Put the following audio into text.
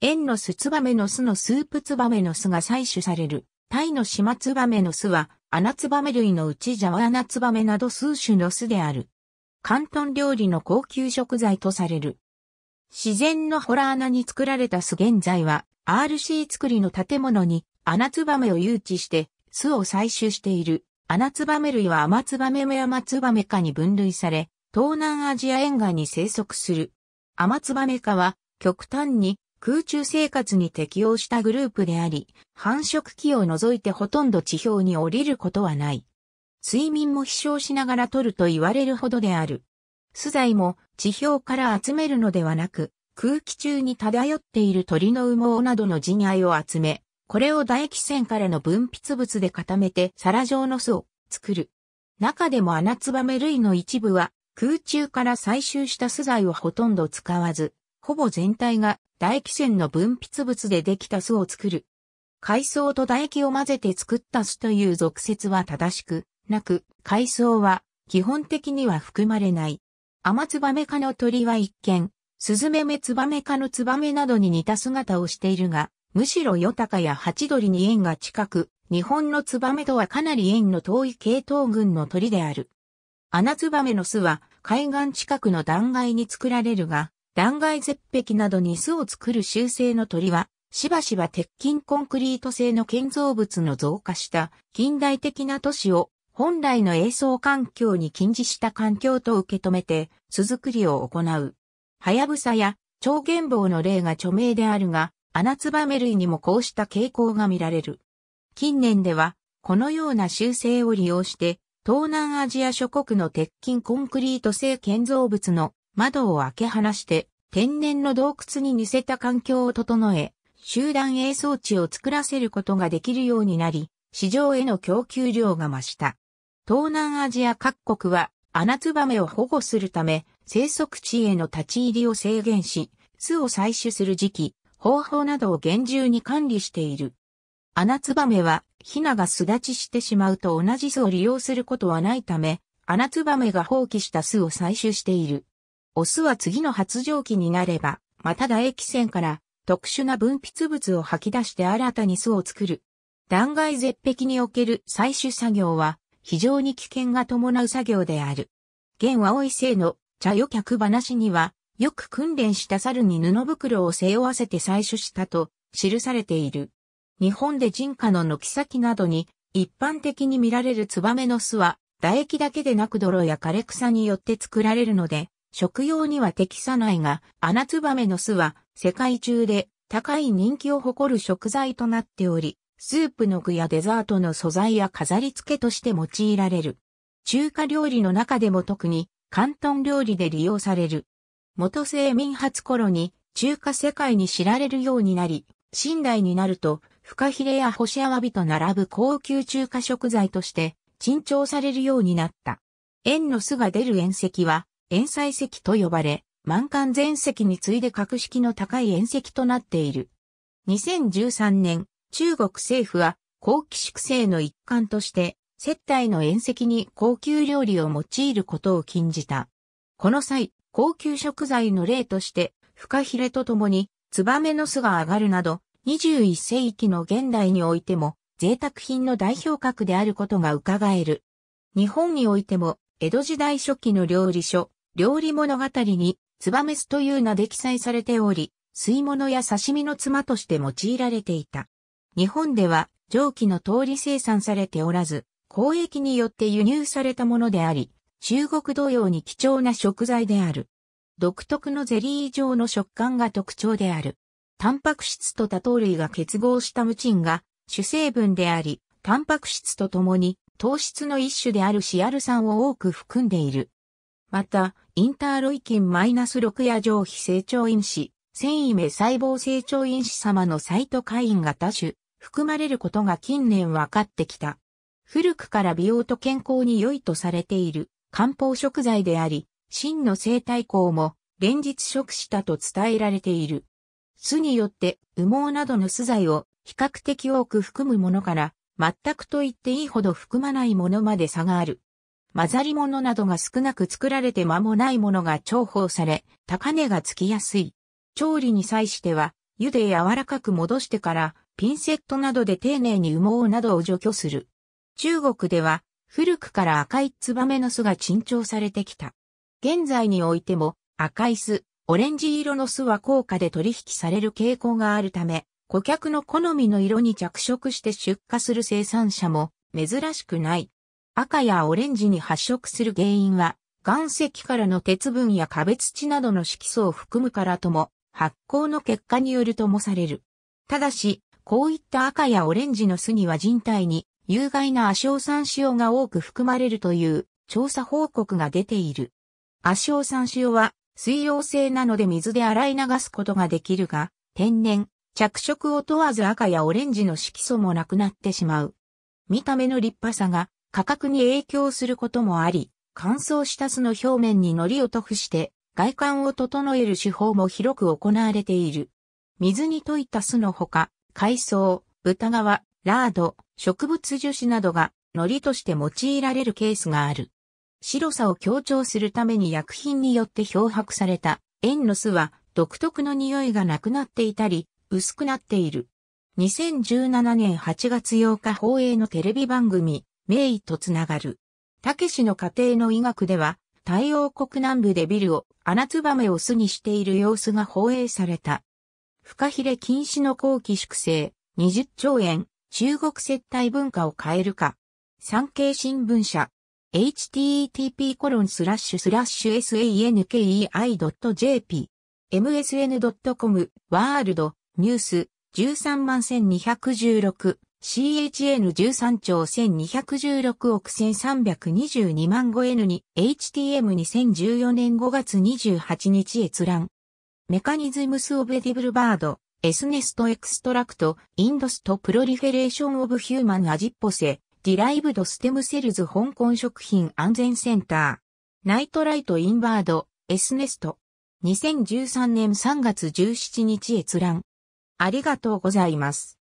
円の巣ツバメの巣のスープツバメの巣が採取される。タイの島ツバメの巣は、アナツバメ類のうちジャワアナツバメなど数種の巣である。関東料理の高級食材とされる。自然のホラー穴に作られた巣現在は、RC 作りの建物にアナツバメを誘致して巣を採取している。アナツバメ類はアマツバメムアマツバメ科に分類され、東南アジア沿岸に生息する。アマツバメ科は極端に空中生活に適応したグループであり、繁殖期を除いてほとんど地表に降りることはない。睡眠も飛翔しながら取ると言われるほどである。素材も地表から集めるのではなく、空気中に漂っている鳥の羽毛などの陣愛を集め、これを唾液腺からの分泌物で固めて皿状の巣を作る。中でも穴ツバメ類の一部は空中から採集した素材をほとんど使わず、ほぼ全体が唾液腺の分泌物でできた巣を作る。海藻と唾液を混ぜて作った巣という俗説は正しく、なく、海藻は基本的には含まれない。アマツバメ科の鳥は一見、スズメメツバメ科のツバメなどに似た姿をしているが、むしろヨタカやハチドリに縁が近く、日本のツバメとはかなり縁の遠い系統群の鳥である。アナツバメの巣は海岸近くの断崖に作られるが、断崖絶壁などに巣を作る習性の鳥は、しばしば鉄筋コンクリート製の建造物の増加した近代的な都市を本来の映像環境に近似した環境と受け止めて巣作りを行う。はやぶさや超原棒の例が著名であるが、アナツバメ類にもこうした傾向が見られる。近年では、このような習性を利用して、東南アジア諸国の鉄筋コンクリート製建造物の窓を開け放して、天然の洞窟に似せた環境を整え、集団営装置を作らせることができるようになり、市場への供給量が増した。東南アジア各国は、アナツバメを保護するため、生息地への立ち入りを制限し、巣を採取する時期、方法などを厳重に管理している。アナツバメは、ヒナが巣立ちしてしまうと同じ巣を利用することはないため、アナツバメが放棄した巣を採取している。オスは次の発情期になれば、また唾液腺から特殊な分泌物を吐き出して新たに巣を作る。断崖絶壁における採取作業は非常に危険が伴う作業である。現多い性の茶余客話には、よく訓練した猿に布袋を背負わせて採取したと記されている。日本で人家の軒先などに一般的に見られるツバメの巣は唾液だけでなく泥や枯れ草によって作られるので、食用には適さないが、アナツバメの巣は世界中で高い人気を誇る食材となっており、スープの具やデザートの素材や飾り付けとして用いられる。中華料理の中でも特に、広東料理で利用される。元清民初頃に中華世界に知られるようになり、新代になると、フカヒレや干しアワビと並ぶ高級中華食材として、珍重されるようになった。縁の巣が出る縁石は、円彩石と呼ばれ、満館全石に次いで格式の高い円石となっている。2013年、中国政府は、高貴粛清の一環として、接待の宴席に高級料理を用いることを禁じた。この際、高級食材の例として、フカヒレとともに、ツバメの巣が上がるなど、21世紀の現代においても、贅沢品の代表格であることが伺える。日本においても、江戸時代初期の料理書、料理物語に、ツバメスという名で記載されており、吸い物や刺身の妻として用いられていた。日本では、蒸気の通り生産されておらず、交易によって輸入されたものであり、中国同様に貴重な食材である。独特のゼリー状の食感が特徴である。タンパク質と多糖類が結合したムチンが主成分であり、タンパク質とともに糖質の一種であるシアル酸を多く含んでいる。また、インターロイキン -6 や上皮成長因子、繊維目細胞成長因子様のサイトカインが多種、含まれることが近年分かってきた。古くから美容と健康に良いとされている漢方食材であり、真の生態校も連日食したと伝えられている。巣によって羽毛などの素材を比較的多く含むものから、全くと言っていいほど含まないものまで差がある。混ざり物などが少なく作られて間もないものが重宝され、高値がつきやすい。調理に際しては、茹で柔らかく戻してから、ピンセットなどで丁寧に羽毛などを除去する。中国では、古くから赤いツバメの巣が珍重されてきた。現在においても、赤い巣、オレンジ色の巣は高価で取引される傾向があるため、顧客の好みの色に着色して出荷する生産者も珍しくない。赤やオレンジに発色する原因は、岩石からの鉄分や壁土などの色素を含むからとも、発酵の結果によるともされる。ただし、こういった赤やオレンジの巣には人体に有害な亜硝酸塩が多く含まれるという調査報告が出ている。亜硝酸塩は水溶性なので水で洗い流すことができるが、天然、着色を問わず赤やオレンジの色素もなくなってしまう。見た目の立派さが価格に影響することもあり、乾燥した巣の表面に糊を塗布して外観を整える手法も広く行われている。水に溶いた巣のほか、海藻、豚皮、ラード、植物樹脂などが糊として用いられるケースがある。白さを強調するために薬品によって漂白された円の巣は独特の匂いがなくなっていたり、薄くなっている。2017年8月8日放映のテレビ番組、名医とつながる。たけしの家庭の医学では、太陽国南部でビルを、穴ツバメを巣にしている様子が放映された。フカヒレ禁止の後期粛清、20兆円、中国接待文化を変えるか。産経新聞社。http コロンスラッシュスラッシュ sankei.jp msn.com ワールドニュース13万1216 CHN13 兆1216億1322万5 N に HTM2014 年5月28日閲覧。メカニズムスオブエディブルバード、エスネストエクストラクト、インドストプロリフェレーションオブヒューマンアジッポセ、ディライブドステムセルズ香港食品安全センター、ナイトライトインバード、エスネスト。2013年3月17日閲覧。ありがとうございます。